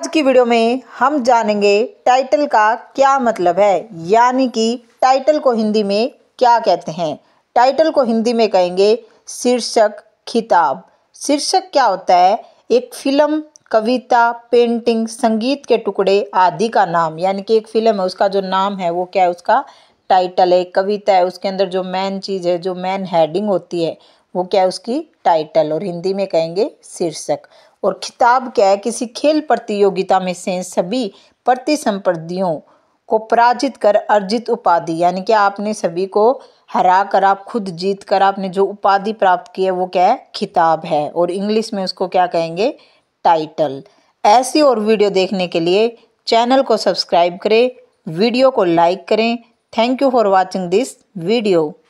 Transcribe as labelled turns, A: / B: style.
A: आज की वीडियो में हम जानेंगे टाइटल का क्या मतलब है यानी कि टाइटल को हिंदी में क्या कहते हैं टाइटल को हिंदी में कहेंगे शीर्षक खिताब शीर्षक क्या होता है एक फिल्म कविता पेंटिंग संगीत के टुकड़े आदि का नाम यानी कि एक फिल्म है उसका जो नाम है वो क्या है उसका टाइटल है कविता है उसके अंदर जो मेन चीज़ है जो मेन हेडिंग होती है वो क्या है उसकी टाइटल और हिंदी में कहेंगे शीर्षक और खिताब क्या है किसी खेल प्रतियोगिता में से सभी प्रतिसंपर्धियों को पराजित कर अर्जित उपाधि यानी कि आपने सभी को हरा कर आप खुद जीत कर आपने जो उपाधि प्राप्त की है वो क्या है खिताब है और इंग्लिश में उसको क्या कहेंगे टाइटल ऐसी और वीडियो देखने के लिए चैनल को सब्सक्राइब करें वीडियो को लाइक करें thank you for watching this video